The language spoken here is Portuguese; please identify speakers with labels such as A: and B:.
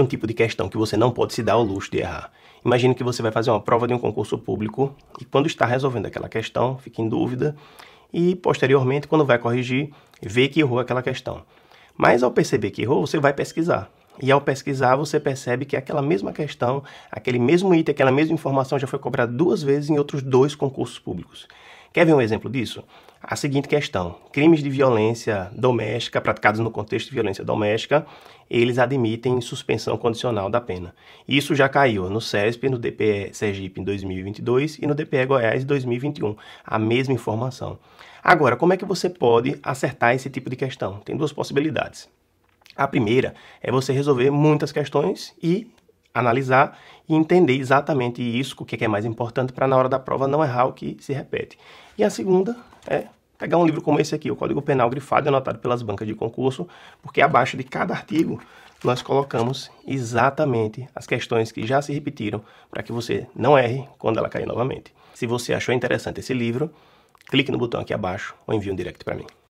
A: um tipo de questão que você não pode se dar ao luxo de errar. Imagine que você vai fazer uma prova de um concurso público e quando está resolvendo aquela questão, fica em dúvida e posteriormente, quando vai corrigir, vê que errou aquela questão. Mas ao perceber que errou, você vai pesquisar. E ao pesquisar, você percebe que aquela mesma questão, aquele mesmo item, aquela mesma informação já foi cobrada duas vezes em outros dois concursos públicos. Quer ver um exemplo disso? A seguinte questão: crimes de violência doméstica praticados no contexto de violência doméstica, eles admitem suspensão condicional da pena. Isso já caiu no CESP, no DPE Sergipe em 2022 e no DPE Goiás em 2021. A mesma informação. Agora, como é que você pode acertar esse tipo de questão? Tem duas possibilidades. A primeira é você resolver muitas questões e analisar e entender exatamente isso, o que é, é mais importante para na hora da prova não errar o que se repete. E a segunda é pegar um livro como esse aqui, o Código Penal grifado e anotado pelas bancas de concurso, porque abaixo de cada artigo nós colocamos exatamente as questões que já se repetiram para que você não erre quando ela cair novamente. Se você achou interessante esse livro, clique no botão aqui abaixo ou envie um direct para mim.